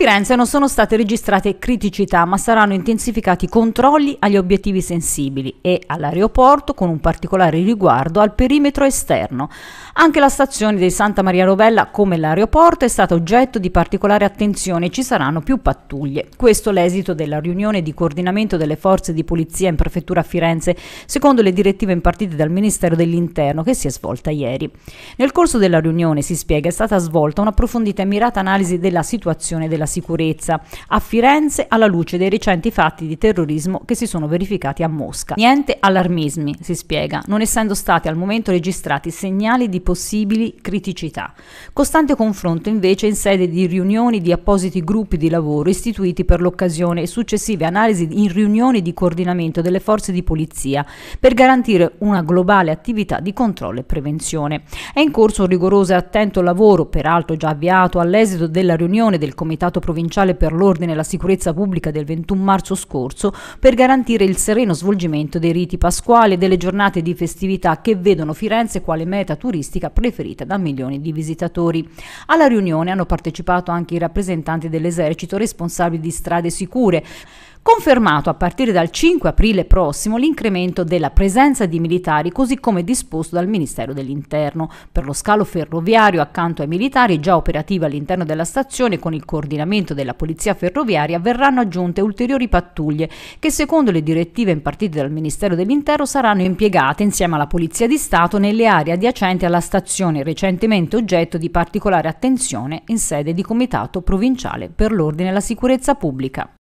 Firenze non sono state registrate criticità, ma saranno intensificati i controlli agli obiettivi sensibili e all'aeroporto con un particolare riguardo al perimetro esterno. Anche la stazione di Santa Maria Rovella, come l'aeroporto, è stata oggetto di particolare attenzione e ci saranno più pattuglie. Questo è l'esito della riunione di coordinamento delle forze di polizia in prefettura Firenze, secondo le direttive impartite dal Ministero dell'Interno che si è svolta ieri. Nel corso della riunione si spiega è stata svolta un'approfondita e mirata analisi della situazione della sicurezza a Firenze alla luce dei recenti fatti di terrorismo che si sono verificati a Mosca. Niente allarmismi, si spiega, non essendo stati al momento registrati segnali di possibili criticità. Costante confronto invece in sede di riunioni di appositi gruppi di lavoro istituiti per l'occasione e successive analisi in riunioni di coordinamento delle forze di polizia per garantire una globale attività di controllo e prevenzione. È in corso un rigoroso e attento lavoro, peraltro già avviato all'esito della riunione del Comitato comitato provinciale per l'ordine e la sicurezza pubblica del 21 marzo scorso per garantire il sereno svolgimento dei riti pasquali e delle giornate di festività che vedono Firenze quale meta turistica preferita da milioni di visitatori. Alla riunione hanno partecipato anche i rappresentanti dell'esercito responsabili di strade sicure, confermato a partire dal 5 aprile prossimo l'incremento della presenza di militari così come disposto dal Ministero dell'Interno. Per lo scalo ferroviario accanto ai militari già operativi all'interno della stazione con il coordinamento della Polizia Ferroviaria verranno aggiunte ulteriori pattuglie che secondo le direttive impartite dal Ministero dell'Interno saranno impiegate insieme alla Polizia di Stato nelle aree adiacenti alla stazione recentemente oggetto di particolare attenzione in sede di Comitato Provinciale per l'Ordine e la Sicurezza Pubblica.